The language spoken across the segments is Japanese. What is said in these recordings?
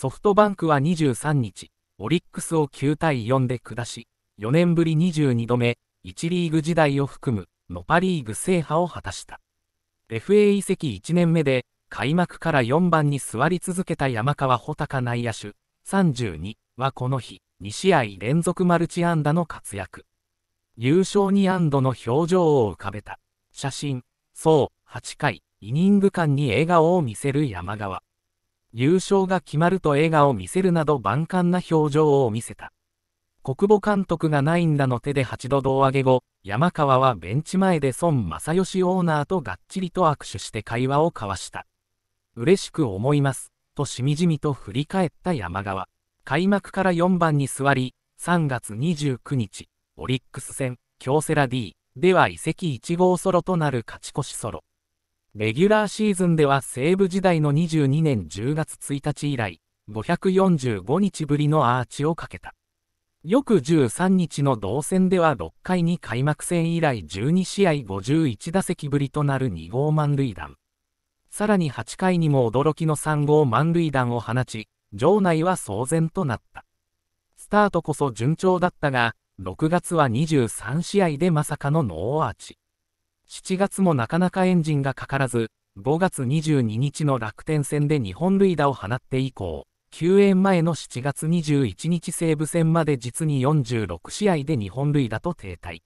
ソフトバンクは23日、オリックスを9対4で下し、4年ぶり22度目、1リーグ時代を含む、ノパリーグ制覇を果たした。FA 移籍1年目で、開幕から4番に座り続けた山川穂高内野手、32はこの日、2試合連続マルチ安打の活躍。優勝に安堵の表情を浮かべた。写真、そう、8回、イニング間に笑顔を見せる山川。優勝が決まると笑顔を見せるなど万感な表情を見せた。国母監督がないんだの手で8度胴上げ後、山川はベンチ前で孫正義オーナーとがっちりと握手して会話を交わした。嬉しく思います、としみじみと振り返った山川。開幕から4番に座り、3月29日、オリックス戦、京セラ D では移籍1号ソロとなる勝ち越しソロ。レギュラーシーズンでは西武時代の22年10月1日以来、545日ぶりのアーチをかけた。翌13日の同戦では6回に開幕戦以来12試合51打席ぶりとなる2号満塁弾。さらに8回にも驚きの3号満塁弾を放ち、場内は騒然となった。スタートこそ順調だったが、6月は23試合でまさかのノーアーチ。7月もなかなかエンジンがかからず、5月22日の楽天戦で2本塁打を放って以降、救援前の7月21日西武戦まで実に46試合で2本塁打と停滞。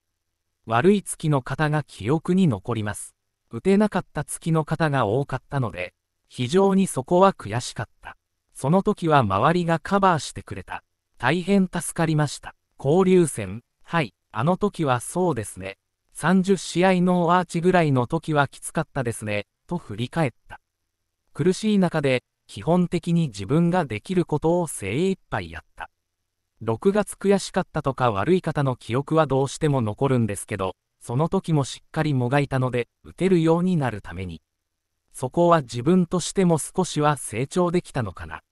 悪い月の方が記憶に残ります。打てなかった月の方が多かったので、非常にそこは悔しかった。その時は周りがカバーしてくれた。大変助かりました。交流戦、はい、あの時はそうですね。30試合のアーチぐらいの時はきつかったですね、と振り返った。苦しい中で、基本的に自分ができることを精一杯やった。6月悔しかったとか悪い方の記憶はどうしても残るんですけど、その時もしっかりもがいたので、打てるようになるために。そこは自分としても少しは成長できたのかな。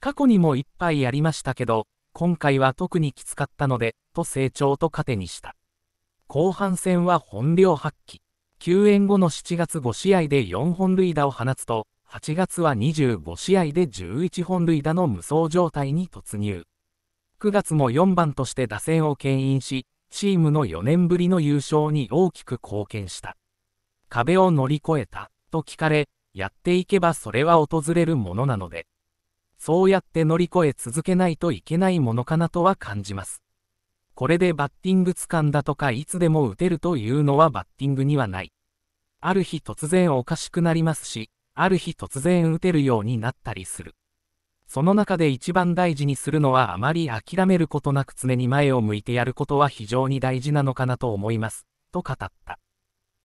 過去にもいっぱいやりましたけど、今回は特にきつかったので、と成長と糧にした。後半戦は本領発揮。救援後の7月5試合で4本塁打を放つと、8月は25試合で11本塁打の無双状態に突入。9月も4番として打線を牽引し、チームの4年ぶりの優勝に大きく貢献した。壁を乗り越えた、と聞かれ、やっていけばそれは訪れるものなので、そうやって乗り越え続けないといけないものかなとは感じます。これでバッティング掴んだとかいつでも打てるというのはバッティングにはない。ある日突然おかしくなりますし、ある日突然打てるようになったりする。その中で一番大事にするのはあまり諦めることなく常に前を向いてやることは非常に大事なのかなと思います、と語った。